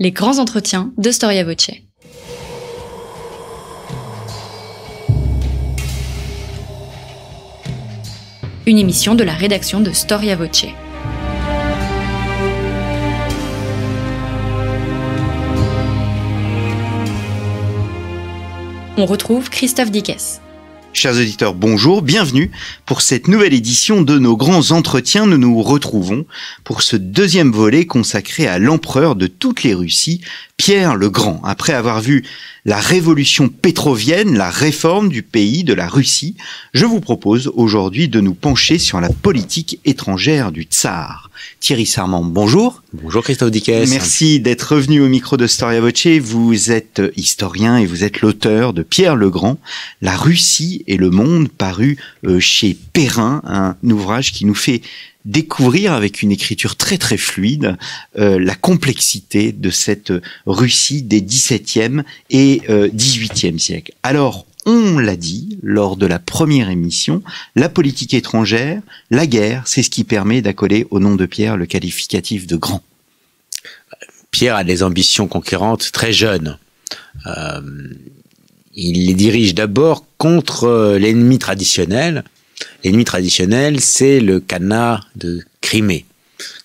les grands entretiens de Storia Voce. Une émission de la rédaction de Storia Voce. On retrouve Christophe Dickes Chers auditeurs, bonjour, bienvenue pour cette nouvelle édition de nos grands entretiens. Nous nous retrouvons pour ce deuxième volet consacré à l'empereur de toutes les Russies, Pierre le Grand. Après avoir vu la révolution pétrovienne, la réforme du pays, de la Russie, je vous propose aujourd'hui de nous pencher sur la politique étrangère du tsar. Thierry Sarment, bonjour. Bonjour Christophe Diquet. Merci d'être revenu au micro de Storia Voce. Vous êtes historien et vous êtes l'auteur de Pierre Legrand, La Russie et le monde, paru euh, chez Perrin, un ouvrage qui nous fait découvrir avec une écriture très très fluide euh, la complexité de cette Russie des 17e et 18e euh, siècles. Alors, on l'a dit lors de la première émission, la politique étrangère, la guerre, c'est ce qui permet d'accoler au nom de Pierre le qualificatif de grand. Pierre a des ambitions conquérantes très jeunes. Euh, il les dirige d'abord contre l'ennemi traditionnel, L'ennemi traditionnel, c'est le canard de Crimée.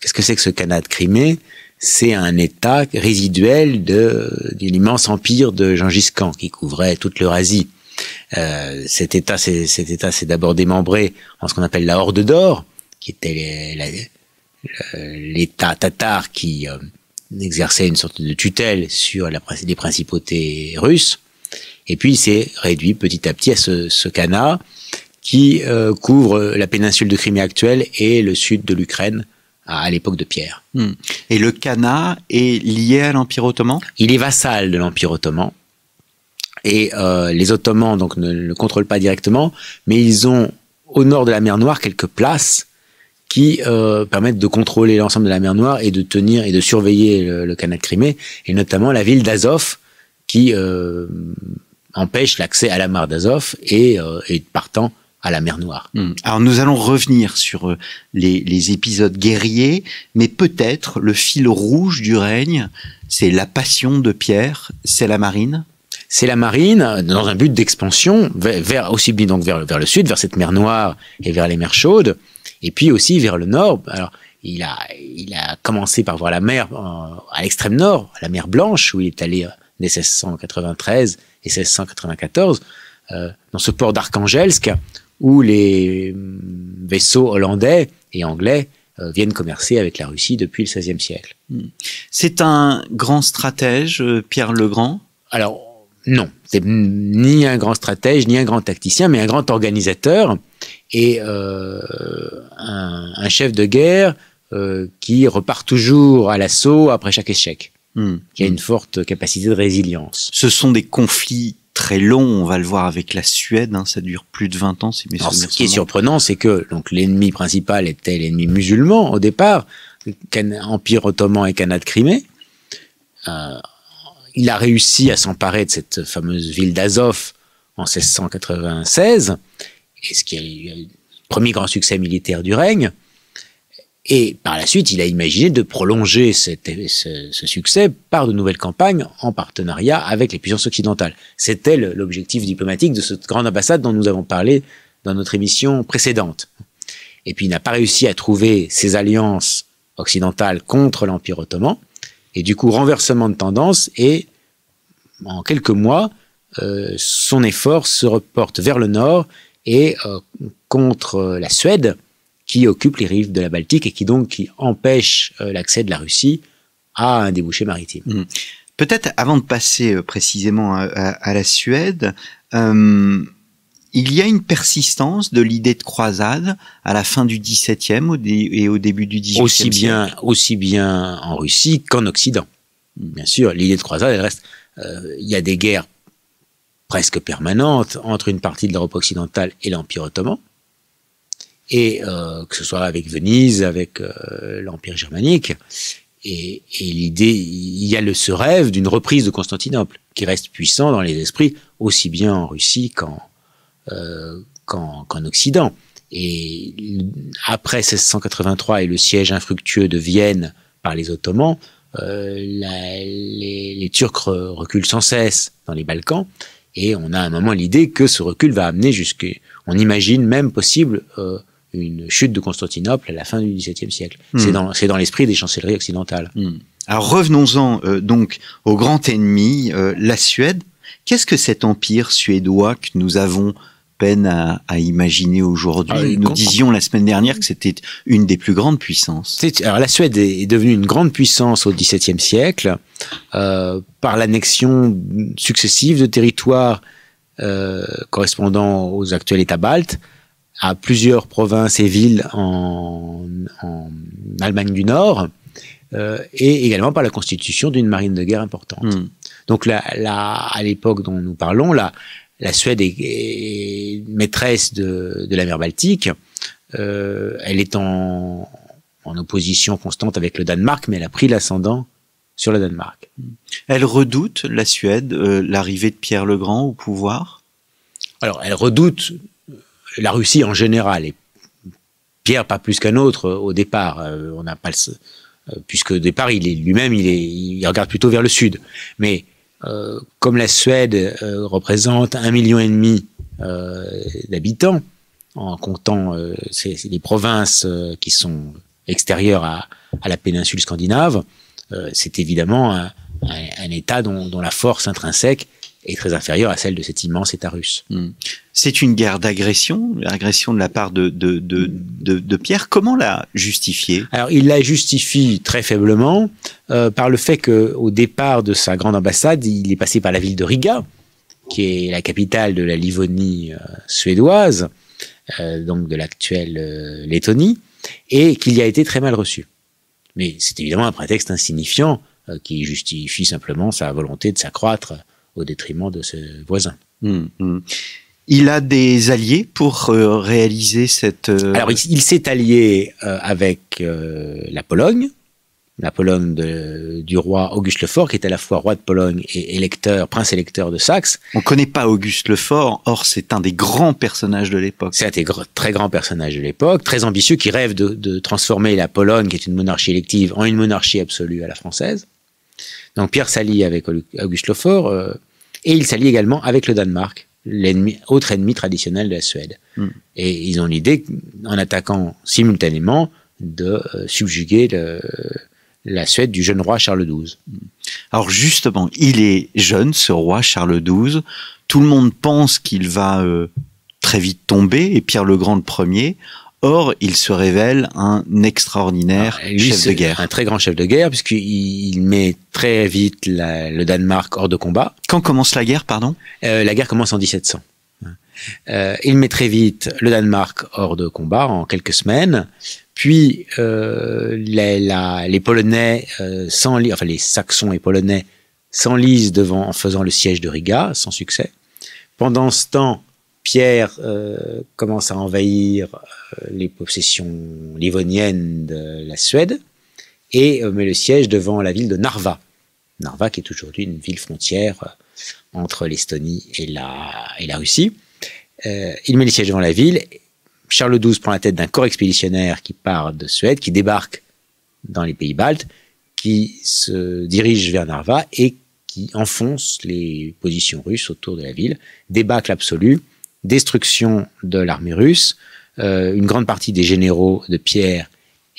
Qu'est-ce que c'est que ce canard de Crimée C'est un État résiduel de, l'immense empire de Gengis Khan qui couvrait toute l'Eurasie. Euh, cet État, cet État s'est d'abord démembré en ce qu'on appelle la Horde d'or, qui était euh, l'État tatar qui euh, exerçait une sorte de tutelle sur les principautés russes. Et puis il s'est réduit petit à petit à ce, ce canard qui euh, couvre euh, la péninsule de Crimée actuelle et le sud de l'Ukraine à, l'époque de Pierre. Hmm. Et le Cana est lié à l'Empire ottoman Il est vassal de l'Empire ottoman. Et euh, les Ottomans donc ne le contrôlent pas directement, mais ils ont au nord de la mer Noire quelques places qui euh, permettent de contrôler l'ensemble de la mer Noire et de tenir et de surveiller le, le canal de Crimée, et notamment la ville d'Azov, qui euh, empêche l'accès à la mare d'Azov et, euh, et partant à la mer Noire. Mm. Alors nous allons revenir sur euh, les, épisodes guerriers, mais peut-être le fil rouge du règne, c'est la passion de Pierre, c'est la marine c'est la marine dans un but d'expansion vers, aussi bien donc vers, vers le sud, vers cette mer Noire et vers les mers chaudes, et puis aussi vers le nord. Alors il a il a commencé par voir la mer euh, à l'extrême nord, la mer Blanche où il est allé euh, en 1693 et 1694 dans ce port d'Arkhangelsk où les mm, vaisseaux hollandais et anglais euh, viennent commercer avec la Russie depuis le XVIe siècle. Hmm. C'est un grand stratège, euh, Pierre Legrand Alors, non, c'est ni un grand stratège, ni un grand tacticien, mais un grand organisateur et euh, un, chef de guerre qui repart toujours à l'assaut après chaque échec, hmm. Il qui a une forte capacité de résilience. Ce sont des conflits très long. On va le voir avec la Suède. Hein, ça dure plus de 20 ans, Ce qui est surprenant, c'est que donc l'ennemi principal était l'ennemi musulman au départ, Empire ottoman et Canada de Crimée. Euh, il a réussi à s'emparer de cette fameuse ville d'Azov en 1696, et ce qui est le premier grand succès militaire du règne. Et par la suite, il a imaginé de prolonger ce, succès par de nouvelles campagnes en partenariat avec les puissances occidentales. C'était l'objectif diplomatique de cette grande ambassade dont nous avons parlé dans notre émission précédente. Et puis, il n'a pas réussi à trouver ses alliances occidentales contre l'Empire ottoman. Et du coup, renversement de tendance et en quelques mois, euh, son effort se reporte vers le nord et euh, contre la Suède, qui occupent les rives de la Baltique et qui donc qui empêchent euh, l'accès de la Russie à un débouché maritime. Mm. Peut-être avant de passer euh, précisément à, la Suède, euh, il y a une persistance de l'idée de croisade à la fin du XVIIe et au début du XVIIIe aussi bien, siècle. Aussi bien en Russie qu'en Occident. Bien sûr, l'idée de croisade, elle reste. il y a des guerres presque permanentes entre une partie de l'Europe occidentale et l'Empire ottoman et euh, que ce soit avec Venise, avec euh, l'Empire germanique. Et, et l'idée, il y a le, ce rêve d'une reprise de Constantinople qui reste puissant dans les esprits, aussi bien en Russie qu'en euh, qu'en Occident. Et après 1683 et le siège infructueux de Vienne par les Ottomans, euh, les, les, Turcs reculent sans cesse dans les Balkans. Et on a à un moment l'idée que ce recul va amener jusqu'à... On imagine même possible euh, une chute de Constantinople à la fin du XVIIe siècle. Hmm. C'est dans, l'esprit des chancelleries occidentales. Hmm. Alors revenons-en euh, donc au grand ennemi, euh, la Suède. Qu'est-ce que cet empire suédois que nous avons peine à, imaginer aujourd'hui ah, Nous disions la semaine dernière que c'était une des plus grandes puissances. Alors la Suède est, devenue une grande puissance au XVIIe siècle euh, par l'annexion successive de territoires correspondant aux actuels États baltes à plusieurs provinces et villes en, Allemagne du Nord, euh, et également par la constitution d'une marine de guerre importante. Hmm. Donc là, à l'époque dont nous parlons, la, Suède est, maîtresse de, la mer Baltique. Euh, elle est en, opposition constante avec le Danemark, mais elle a pris l'ascendant sur le Danemark. Hmm. Elle redoute la Suède, euh, l'arrivée de Pierre le Grand au pouvoir alors, elle redoute la Russie en général, et Pierre pas plus qu'un autre euh, au départ, euh, on n'a pas euh, puisque au départ il est lui-même il, regarde plutôt vers le sud, mais comme la Suède représente un million et demi d'habitants, en comptant les provinces qui sont extérieures à, la péninsule scandinave, c'est évidemment un, État dont, la force intrinsèque est très inférieure à celle de cet immense État russe. Hmm. C'est une guerre d'agression, l'agression de la part de, de, de, Pierre. Comment la justifier Alors, il la justifie très faiblement euh, par le fait qu'au départ de sa grande ambassade, il est passé par la ville de Riga, qui est la capitale de la Livonie euh, suédoise, euh, donc de l'actuelle Lettonie, et qu'il y a été très mal reçu. Mais c'est évidemment un prétexte insignifiant qui justifie simplement sa volonté de s'accroître au détriment de ses voisins. Hmm, hmm. Il a des alliés pour euh, réaliser cette... Euh, Alors, il, s'est allié euh, avec la Pologne, la Pologne du roi Auguste le Fort, qui est à la fois roi de Pologne et électeur, prince électeur de Saxe. On ne connaît pas Auguste le Fort, or c'est un des grands personnages de l'époque. C'est un très grand personnage de l'époque, très ambitieux, qui rêve de transformer la Pologne, qui est une monarchie élective, en une monarchie absolue à la française. Donc Pierre s'allie avec Auguste Lefort euh, et il s'allie également avec le Danemark, l'ennemi, autre ennemi traditionnel de la Suède. Hmm. Et ils ont l'idée, en attaquant simultanément, de euh, subjuguer la Suède du jeune roi Charles XII. Hmm. Alors justement, il est jeune, ce roi Charles XII. Tout le monde pense qu'il va euh, très vite tomber, et Pierre le Grand le premier. Or, il se révèle un extraordinaire ah, chef de guerre. Un très grand chef de guerre, puisqu'il met très vite le Danemark hors de combat. Quand commence la guerre, pardon euh, La guerre commence en 1700. Euh, il met très vite le Danemark hors de combat en quelques semaines. Puis euh, les, Polonais sans enfin les Saxons et Polonais s'enlisent devant en faisant le siège de Riga sans succès. Pendant ce temps, Pierre euh, commence à envahir euh, les possessions livoniennes de la Suède et euh, met le siège devant la ville de Narva. Narva qui est aujourd'hui une ville frontière entre l'Estonie et la, et la Russie. il met le siège devant la ville. Charles XII prend la tête d'un corps expéditionnaire qui part de Suède, qui débarque dans les pays baltes, qui se dirige vers Narva et qui enfonce les positions russes autour de la ville, débâcle absolu destruction de l'armée russe. Euh, une grande partie des généraux de Pierre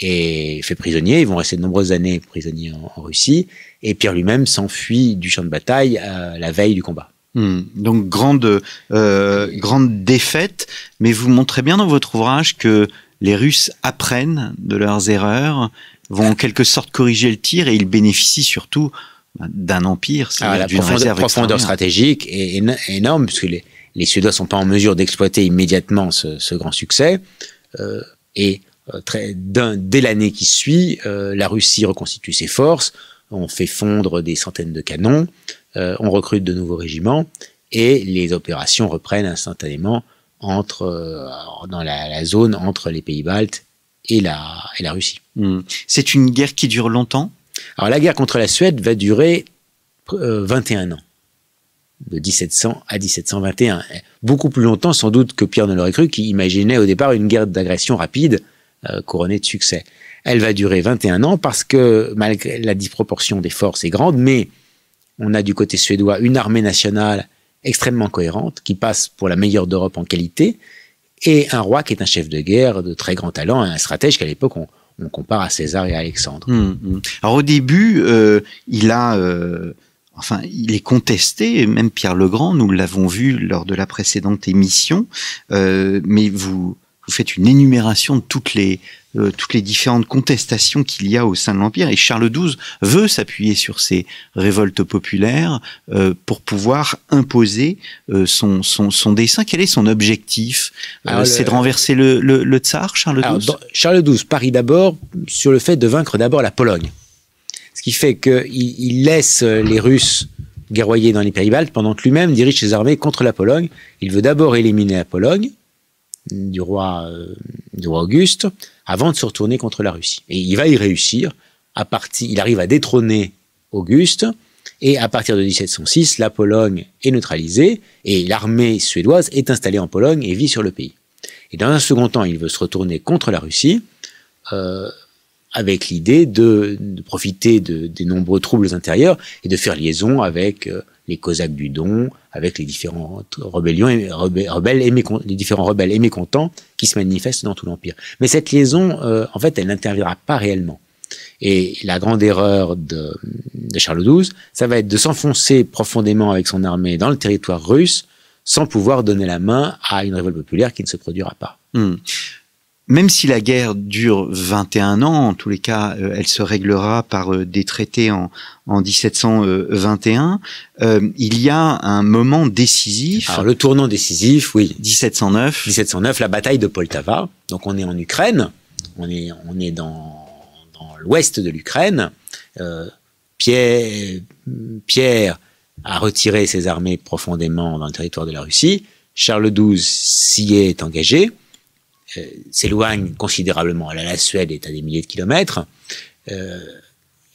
est fait prisonnier. Ils vont rester de nombreuses années prisonniers en, Russie. Et Pierre lui-même s'enfuit du champ de bataille euh, la veille du combat. Hmm. Donc grande, euh, grande défaite, mais vous montrez bien dans votre ouvrage que les Russes apprennent de leurs erreurs, vont en quelque sorte corriger le tir et ils bénéficient surtout bah, d'un empire, cest ah, profondeur stratégique est énorme puisque les, les Suédois ne sont pas en mesure d'exploiter immédiatement ce, grand succès. Euh, et euh, dès l'année qui suit, euh, la Russie reconstitue ses forces, on fait fondre des centaines de canons, on recrute de nouveaux régiments et les opérations reprennent instantanément dans la, zone entre les pays baltes et la, Russie. Hmm. C'est une guerre qui dure longtemps Alors la guerre contre la Suède va durer 21 ans de 1700 à 1721. Beaucoup plus longtemps, sans doute, que Pierre ne l'aurait cru, qui imaginait au départ une guerre d'agression rapide, euh, couronnée de succès. Elle va durer 21 ans parce que, malgré la disproportion des forces est grande, mais on a du côté suédois une armée nationale extrêmement cohérente, qui passe pour la meilleure d'Europe en qualité, et un roi qui est un chef de guerre de très grand talent, un stratège qu'à l'époque on, compare à César et à Alexandre. Hum, hum. Alors au début, euh, il a... Euh, enfin, il est contesté, même Pierre Legrand, nous l'avons vu lors de la précédente émission, euh, mais vous, faites une énumération de toutes les, euh, toutes les différentes contestations qu'il y a au sein de l'Empire, et Charles XII veut s'appuyer sur ces révoltes populaires euh, pour pouvoir imposer son, son, son, dessein. Quel est son objectif C'est de renverser le, le, le tsar, Charles XII Charles XII parie d'abord sur le fait de vaincre d'abord la Pologne. Ce qui fait qu'il laisse euh, les Russes guerroyer dans les pays baltes pendant que lui-même dirige ses armées contre la Pologne. Il veut d'abord éliminer la Pologne du roi, euh, Auguste avant de se retourner contre la Russie. Et il va y réussir. il arrive à détrôner Auguste. Et à partir de 1706, la Pologne est neutralisée et l'armée suédoise est installée en Pologne et vit sur le pays. Et dans un second temps, il veut se retourner contre la Russie. Euh, avec l'idée de, profiter de, des nombreux troubles intérieurs et de faire liaison avec euh, les Cosaques du Don, avec les différentes rébellions et, rebelles, et les différents rebelles et mécontents qui se manifestent dans tout l'empire. Mais cette liaison, euh, en fait, elle n'interviendra pas réellement. Et la grande erreur de, de Charles XII, ça va être de s'enfoncer profondément avec son armée dans le territoire russe, sans pouvoir donner la main à une révolte populaire qui ne se produira pas. Hmm même si la guerre dure 21 ans, en tous les cas, euh, elle se réglera par euh, des traités en, 1721, euh, il y a un moment décisif. Alors le tournant décisif, oui. 1709. 1709, la bataille de Poltava. Donc on est en Ukraine, on est, on est dans, dans l'ouest de l'Ukraine. Pierre, Pierre a retiré ses armées profondément dans le territoire de la Russie. Charles XII s'y est engagé. Euh, s'éloigne considérablement. la Suède est à des milliers de kilomètres. Euh,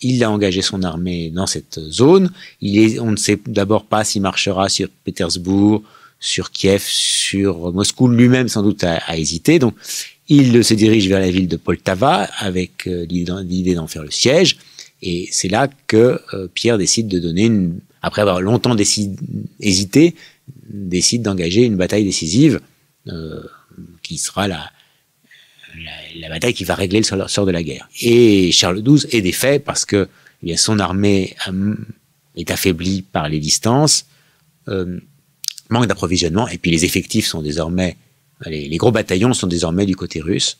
il a engagé son armée dans cette zone. on ne sait d'abord pas s'il marchera sur Pétersbourg, sur Kiev, sur Moscou. Lui-même, sans doute, a, hésité. Donc, il se dirige vers la ville de Poltava avec euh, l'idée d'en faire le siège. Et c'est là que Pierre décide de donner une, après avoir longtemps hésité, décide d'engager une bataille décisive qui sera la, la, bataille qui va régler le sort de la guerre. Et Charles XII est défait parce que eh son armée euh, est affaiblie par les distances, euh, manque d'approvisionnement, et puis les effectifs sont désormais, les, gros bataillons sont désormais du côté russe,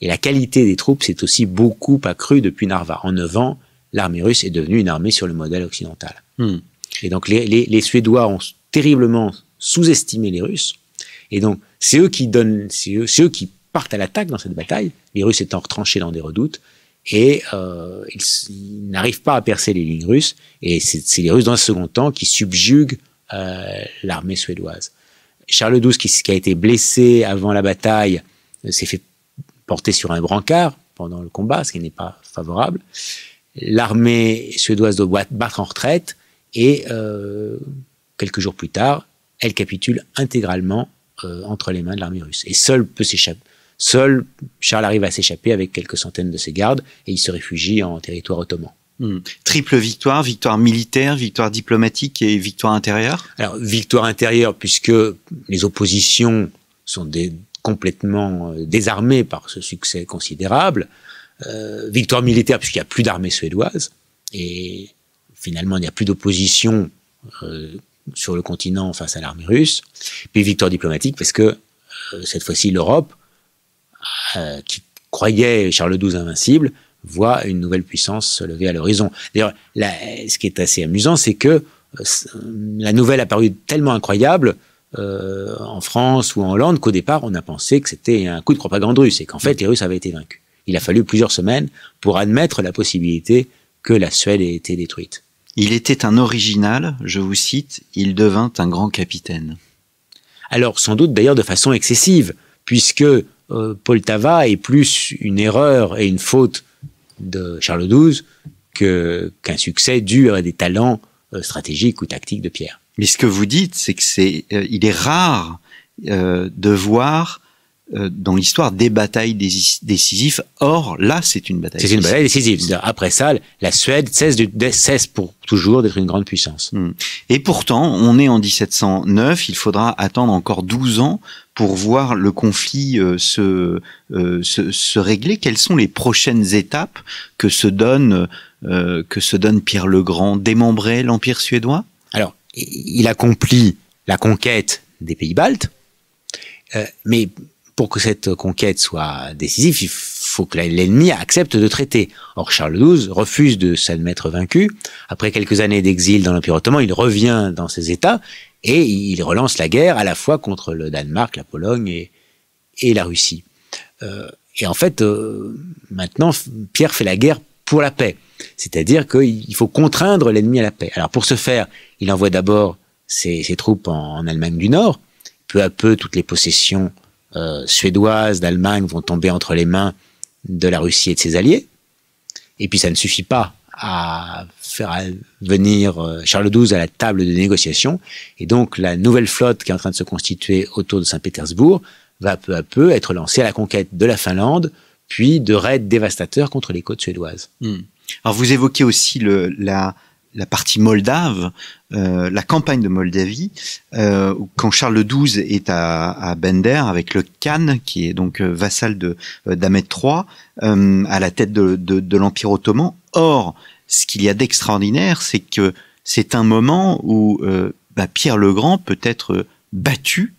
et la qualité des troupes s'est aussi beaucoup accrue depuis Narva. En 9 ans, l'armée russe est devenue une armée sur le modèle occidental. Hmm. Et donc les Suédois ont terriblement sous-estimé les Russes, et donc c'est eux qui donnent, c'est qui partent à l'attaque dans cette bataille. Les Russes étant retranchés dans des redoutes et euh, ils, n'arrivent pas à percer les lignes russes. Et c'est les Russes dans un second temps qui subjuguent euh, l'armée suédoise. Charles XII, qui, qui, a été blessé avant la bataille, euh, s'est fait porter sur un brancard pendant le combat, ce qui n'est pas favorable. L'armée suédoise doit battre en retraite et euh, quelques jours plus tard, elle capitule intégralement euh, entre les mains de l'armée russe. Et seul peut s'échapper. Seul Charles arrive à s'échapper avec quelques centaines de ses gardes et il se réfugie en territoire ottoman. Hmm. Triple victoire, victoire militaire, victoire diplomatique et victoire intérieure Alors, victoire intérieure, puisque les oppositions sont complètement euh, désarmées par ce succès considérable. Euh, victoire militaire, puisqu'il n'y a plus d'armée suédoise. Et finalement, il n'y a plus d'opposition sur le continent face à l'armée russe, puis victoire diplomatique parce que euh, cette fois-ci l'Europe, euh, qui croyait Charles XII invincible, voit une nouvelle puissance se lever à l'horizon. D'ailleurs, ce qui est assez amusant, c'est que euh, la nouvelle a paru tellement incroyable en France ou en Hollande qu'au départ, on a pensé que c'était un coup de propagande russe et qu'en fait, les Russes avaient été vaincus. Il a fallu plusieurs semaines pour admettre la possibilité que la Suède ait été détruite. Il était un original, je vous cite, il devint un grand capitaine. Alors sans doute d'ailleurs de façon excessive, puisque euh, Paul Tava est plus une erreur et une faute de Charles XII qu'un succès dû à des talents euh, stratégiques ou tactiques de Pierre. Mais ce que vous dites, c'est que c'est, euh, il est rare de voir euh, dans l'histoire des batailles décisives. Or, là, c'est une bataille. C'est une bataille décisive. Après ça, la Suède cesse, pour toujours d'être une grande puissance. Hmm. Et pourtant, on est en 1709, il faudra attendre encore 12 ans pour voir le conflit euh, euh, se, régler. Quelles sont les prochaines étapes que se donne, que se donne Pierre le Grand Démembrer l'Empire suédois Alors, il accomplit la conquête des pays baltes, mais pour que cette conquête soit décisive, il faut que l'ennemi accepte de traiter. Or, Charles XII refuse de s'admettre vaincu. Après quelques années d'exil dans l'Empire ottoman, il revient dans ses États et il relance la guerre à la fois contre le Danemark, la Pologne et, la Russie. Euh, et en fait, euh, maintenant, Pierre fait la guerre pour la paix. C'est-à-dire qu'il faut contraindre l'ennemi à la paix. Alors pour ce faire, il envoie d'abord ses, troupes en Allemagne du Nord, peu à peu toutes les possessions euh, suédoises, d'Allemagne vont tomber entre les mains de la Russie et de ses alliés. Et puis ça ne suffit pas à faire venir euh, Charles XII à la table de négociation. Et donc la nouvelle flotte qui est en train de se constituer autour de Saint-Pétersbourg va peu à peu être lancée à la conquête de la Finlande, puis de raids dévastateurs contre les côtes suédoises. Hmm. Alors vous évoquez aussi le, la, la partie moldave, euh, la campagne de Moldavie, euh, quand Charles XII est à, Bender avec le Khan, qui est donc euh, vassal de euh, d'Ahmed III, à la tête de, de, l'Empire ottoman. Or, ce qu'il y a d'extraordinaire, c'est que c'est un moment où bah, Pierre le Grand peut être battu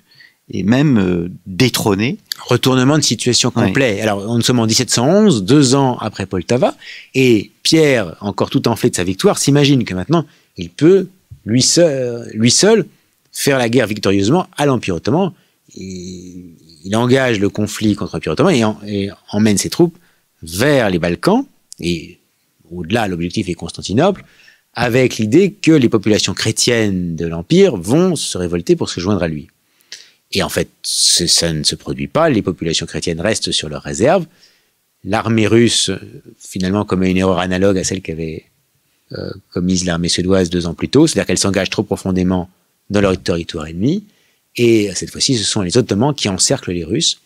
et même euh, détrôné. Retournement de situation complet. Alors, on nous sommes en 1711, deux ans après Poltava, et Pierre, encore tout enflé de sa victoire, s'imagine que maintenant, il peut, lui seul, faire la guerre victorieusement à l'Empire ottoman. il engage le conflit contre l'Empire ottoman et emmène ses troupes vers les Balkans, et au-delà, l'objectif est Constantinople, avec l'idée que les populations chrétiennes de l'Empire vont se révolter pour se joindre à lui. Et en fait, ça ne se produit pas. Les populations chrétiennes restent sur leurs réserves. L'armée russe, finalement, commet une erreur analogue à celle qu'avait euh, commise l'armée suédoise deux ans plus tôt, c'est-à-dire qu'elle s'engage trop profondément dans leur territoire ennemi. Et cette fois-ci, ce sont les Ottomans qui encerclent les Russes.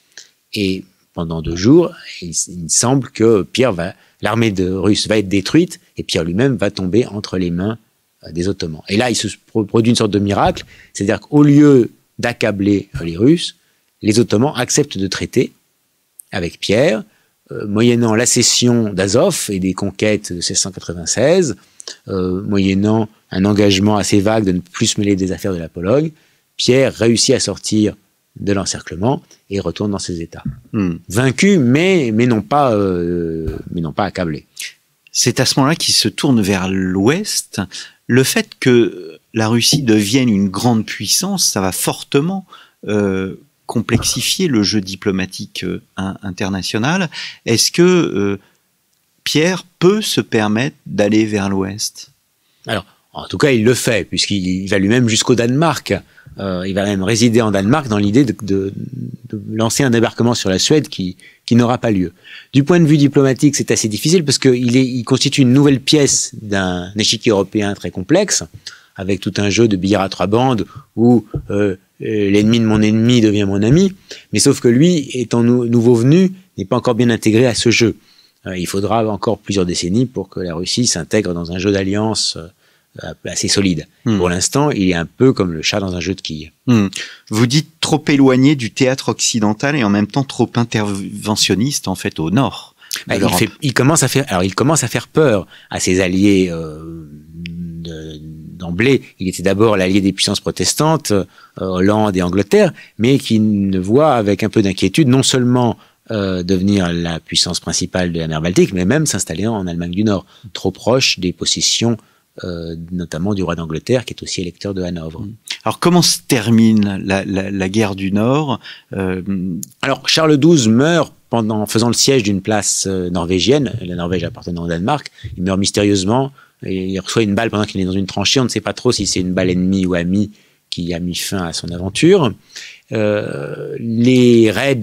Et pendant deux jours, il, semble que Pierre va, l'armée de russe va être détruite et Pierre lui-même va tomber entre les mains euh, des Ottomans. Et là, il se produit une sorte de miracle, c'est-à-dire qu'au lieu d'accabler euh, les Russes, les Ottomans acceptent de traiter avec Pierre, euh, moyennant la cession d'Azov et des conquêtes de 1696, euh, moyennant un engagement assez vague de ne plus se mêler des affaires de la Pologne, Pierre réussit à sortir de l'encerclement et retourne dans ses États. Hmm. Vaincu, mais, mais, non pas, mais non pas accablé. C'est à ce moment-là qu'il se tourne vers l'Ouest. Le fait que la Russie devienne une grande puissance, ça va fortement euh, complexifier le jeu diplomatique euh, international. Est-ce que euh, Pierre peut se permettre d'aller vers l'Ouest Alors, en tout cas, il le fait, puisqu'il va lui-même jusqu'au Danemark. il va même résider en Danemark dans l'idée de, lancer un débarquement sur la Suède qui, n'aura pas lieu. Du point de vue diplomatique, c'est assez difficile parce qu'il constitue une nouvelle pièce d'un échiquier européen très complexe avec tout un jeu de billard à trois bandes où euh, euh, l'ennemi de mon ennemi devient mon ami. Mais sauf que lui, étant nouveau venu, n'est pas encore bien intégré à ce jeu. Euh, il faudra encore plusieurs décennies pour que la Russie s'intègre dans un jeu d'alliance assez solide. Hmm. Pour l'instant, il est un peu comme le chat dans un jeu de quilles. Hmm. Vous dites trop éloigné du théâtre occidental et en même temps trop interventionniste en fait au nord. Bah, il, commence à faire, alors il commence à faire peur à ses alliés de, d'emblée, il était d'abord l'allié des puissances protestantes, euh, Hollande et Angleterre, mais qui ne voit avec un peu d'inquiétude non seulement euh, devenir la puissance principale de la mer Baltique, mais même s'installer en Allemagne du Nord, trop proche des possessions euh, notamment du roi d'Angleterre, qui est aussi électeur de Hanovre. Mmh. Alors comment se termine la, guerre du Nord Alors Charles XII meurt pendant, en faisant le siège d'une place norvégienne, la Norvège appartenant au Danemark, il meurt mystérieusement il reçoit une balle pendant qu'il est dans une tranchée. On ne sait pas trop si c'est une balle ennemie ou amie qui a mis fin à son aventure. Euh, les raids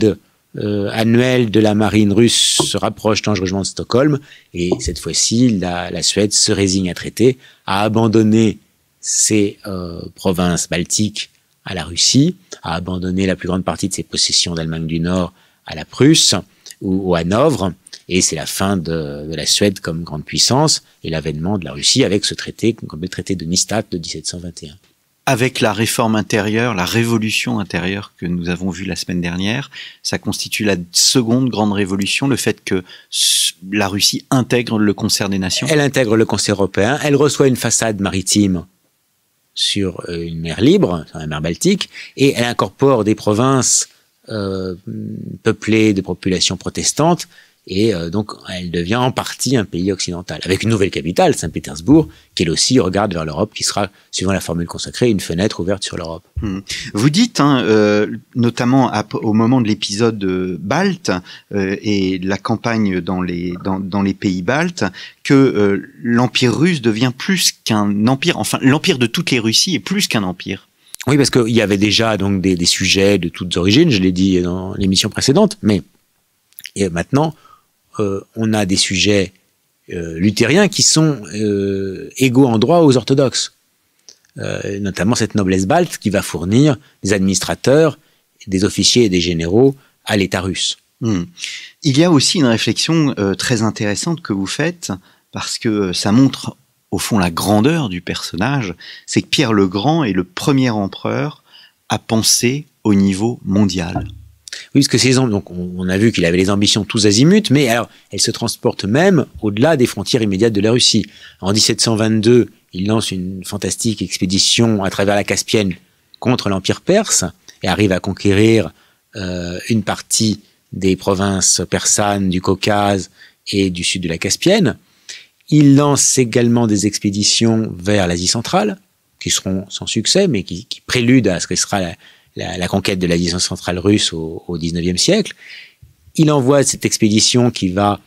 euh, annuels de la marine russe se rapprochent dangereusement de Stockholm. Et cette fois-ci, la, Suède se résigne à traiter, à abandonner ses euh, provinces baltiques à la Russie, à abandonner la plus grande partie de ses possessions d'Allemagne du Nord à la Prusse ou, ou à Hanovre. Et c'est la fin de, la Suède comme grande puissance et l'avènement de la Russie avec ce traité, comme le traité de Nistat de 1721. Avec la réforme intérieure, la révolution intérieure que nous avons vue la semaine dernière, ça constitue la seconde grande révolution, le fait que la Russie intègre le concert des nations. Elle intègre le concert européen, elle reçoit une façade maritime sur euh, une mer libre, sur la mer Baltique, et elle incorpore des provinces euh, peuplées de populations protestantes et euh, donc, elle devient en partie un pays occidental, avec une nouvelle capitale, Saint-Pétersbourg, qui elle aussi regarde vers l'Europe, qui sera, suivant la formule consacrée, une fenêtre ouverte sur l'Europe. Hmm. Vous dites, hein, euh, notamment au moment de l'épisode de balte euh, et la campagne dans les, dans, dans les pays baltes, que l'Empire russe devient plus qu'un empire, enfin, l'Empire de toutes les Russies est plus qu'un empire. Oui, parce qu'il y avait déjà donc des, des sujets de toutes origines, je l'ai dit dans l'émission précédente, mais et maintenant, euh, on a des sujets euh, luthériens qui sont euh, égaux en droit aux orthodoxes. notamment cette noblesse balte qui va fournir des administrateurs, des officiers et des généraux à l'État russe. Hmm. Il y a aussi une réflexion très intéressante que vous faites, parce que ça montre au fond la grandeur du personnage, c'est que Pierre le Grand est le premier empereur à penser au niveau mondial. Oui, parce que donc on a vu qu'il avait les ambitions tous azimuts, mais alors elles se transportent même au-delà des frontières immédiates de la Russie. En 1722, il lance une fantastique expédition à travers la Caspienne contre l'Empire perse et arrive à conquérir euh, une partie des provinces persanes du Caucase et du sud de la Caspienne. Il lance également des expéditions vers l'Asie centrale, qui seront sans succès, mais qui, préludent à ce que sera la, la, conquête de la distance centrale russe au, XIXe 19e siècle. Il envoie cette expédition qui va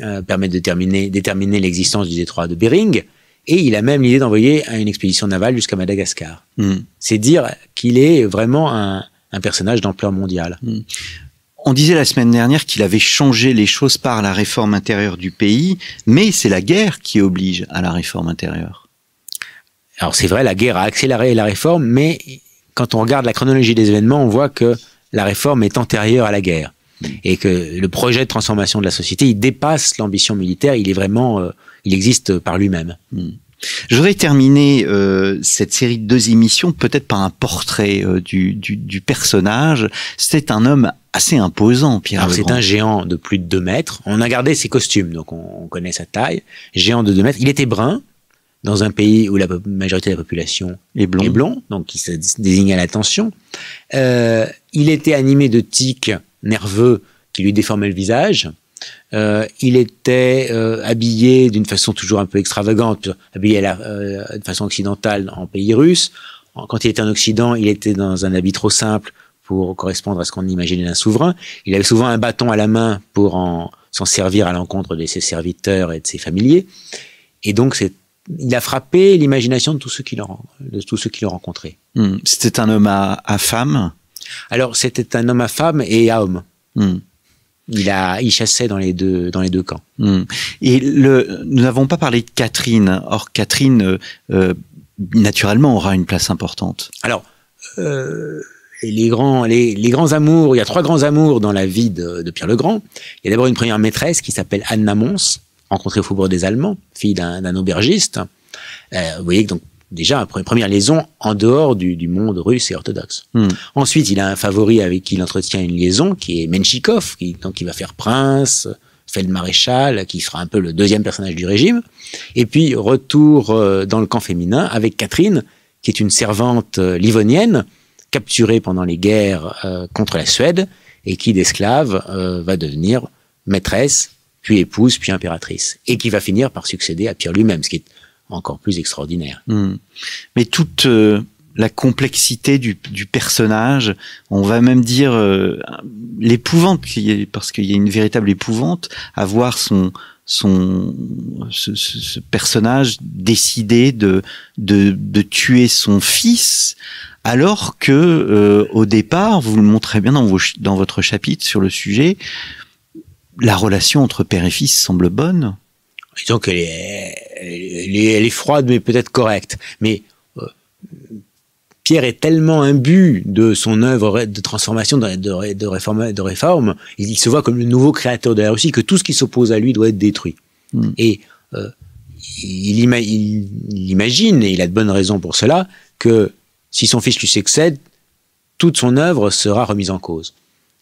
euh, permettre de déterminer l'existence du détroit de Bering. Et il a même l'idée d'envoyer une expédition navale jusqu'à Madagascar. Mm. C'est dire qu'il est vraiment un, personnage d'ampleur mondiale. Mm. On disait la semaine dernière qu'il avait changé les choses par la réforme intérieure du pays, mais c'est la guerre qui oblige à la réforme intérieure. Alors c'est vrai, la guerre a accéléré la réforme, mais quand on regarde la chronologie des événements, on voit que la réforme est antérieure à la guerre mm. et que le projet de transformation de la société, il dépasse l'ambition militaire, il est vraiment, euh, il existe par lui-même. Mm. Je voudrais terminer euh, cette série de deux émissions peut-être par un portrait euh, du, personnage. C'est un homme assez imposant, Pierre. C'est un géant de plus de 2 mètres. On a gardé ses costumes, donc on, connaît sa taille. Géant de 2 mètres. Il était brun, dans un pays où la majorité de la population est blond, donc qui se désigne à l'attention. Euh, il était animé de tics nerveux qui lui déformaient le visage. Euh, il était euh, habillé d'une façon toujours un peu extravagante, habillé à la, euh, de façon occidentale en pays russe. Quand il était en Occident, il était dans un habit trop simple pour correspondre à ce qu'on imaginait d'un souverain. Il avait souvent un bâton à la main pour s'en servir à l'encontre de ses serviteurs et de ses familiers. Et donc, c'est il a frappé l'imagination de tous ceux qui l'ont, tous ceux qui rencontré. Hmm. C'était un homme à, femme. Alors c'était un homme à femme et à homme. Hmm. Il a, chassait dans les deux, dans les deux camps. Hmm. Et le, nous n'avons pas parlé de Catherine. Or Catherine, euh, euh, naturellement, aura une place importante. Alors. Euh, les grands, les, grands amours, il y a trois grands amours dans la vie de, de Pierre le Grand. Il y a d'abord une première maîtresse qui s'appelle Anne Mons, rencontré au Faubourg des Allemands, fille d'un aubergiste. Euh, vous voyez donc déjà une première liaison en dehors du, monde russe et orthodoxe. Hmm. Ensuite, il a un favori avec qui il entretient une liaison, qui est Menchikov, qui donc il va faire prince, fait le maréchal, qui sera un peu le deuxième personnage du régime. Et puis retour euh, dans le camp féminin avec Catherine, qui est une servante euh, livonienne capturée pendant les guerres contre la Suède et qui d'esclave va devenir maîtresse puis épouse, puis impératrice, et qui va finir par succéder à Pierre lui-même, ce qui est encore plus extraordinaire. Hmm. Mais toute euh, la complexité du, du, personnage, on va même dire euh, l'épouvante, parce qu'il y a une véritable épouvante à voir son son ce, ce, personnage décider de, de, de tuer son fils alors que euh, au départ vous le montrez bien dans, dans votre chapitre sur le sujet la relation entre père et fils semble bonne. Disons qu'elle est, elle est, froide, mais peut-être correcte. Mais euh, Pierre est tellement imbu de son œuvre de transformation, de, de, réforme, il se voit comme le nouveau créateur de la Russie, que tout ce qui s'oppose à lui doit être détruit. Hmm. Et euh, il, imagine, et il a de bonnes raisons pour cela, que si son fils lui succède, toute son œuvre sera remise en cause.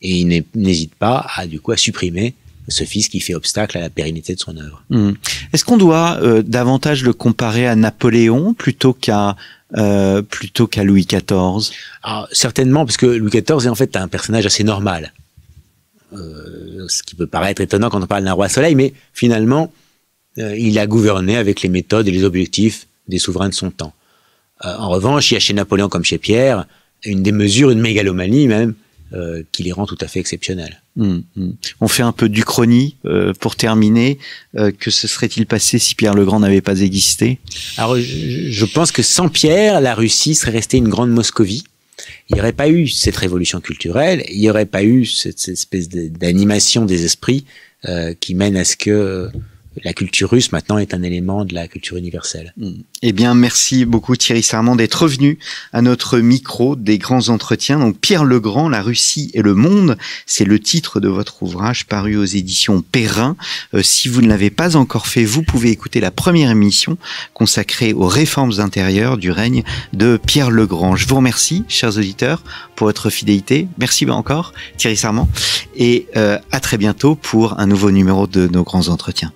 Et il n'hésite pas à, du coup, à supprimer ce fils qui fait obstacle à la pérennité de son œuvre. Hmm. Est-ce qu'on doit euh, davantage le comparer à Napoléon plutôt qu'à euh, plutôt qu'à Louis XIV Alors, ah, Certainement, parce que Louis XIV est en fait un personnage assez normal. Euh, ce qui peut paraître étonnant quand on parle d'un roi soleil, mais finalement, il a gouverné avec les méthodes et les objectifs des souverains de son temps. en revanche, il y a chez Napoléon comme chez Pierre une démesure, une mégalomanie même, qui les rend tout à fait exceptionnels. Mm, mm. On fait un peu du euh, pour terminer. Euh, que se serait-il passé si Pierre le Grand n'avait pas existé Alors, je, pense que sans Pierre, la Russie serait restée une grande Moscovie. Il n'y aurait pas eu cette révolution culturelle, il n'y aurait pas eu cette, espèce d'animation des esprits euh, qui mène à ce que la culture russe maintenant est un élément de la culture universelle. Mm. Eh bien, merci beaucoup Thierry Sarment d'être revenu à notre micro des grands entretiens. Donc Pierre Legrand, La Russie et le monde, c'est le titre de votre ouvrage paru aux éditions Perrin. Euh, si vous ne l'avez pas encore fait, vous pouvez écouter la première émission consacrée aux réformes intérieures du règne de Pierre Legrand. Je vous remercie, chers auditeurs, pour votre fidélité. Merci encore Thierry Sarment et euh, à très bientôt pour un nouveau numéro de nos grands entretiens.